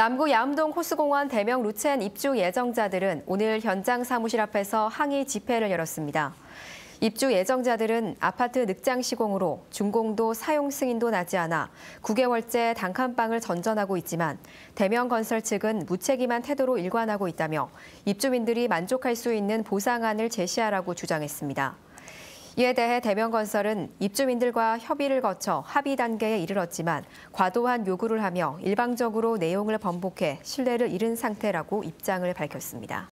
남구 야음동 코스공원 대명 루첸 입주 예정자들은 오늘 현장 사무실 앞에서 항의 집회를 열었습니다. 입주 예정자들은 아파트 늑장 시공으로 준공도 사용 승인도 나지 않아 9개월째 단칸방을 전전하고 있지만 대명건설 측은 무책임한 태도로 일관하고 있다며 입주민들이 만족할 수 있는 보상안을 제시하라고 주장했습니다. 이에 대해 대명건설은 입주민들과 협의를 거쳐 합의 단계에 이르렀지만 과도한 요구를 하며 일방적으로 내용을 번복해 신뢰를 잃은 상태라고 입장을 밝혔습니다.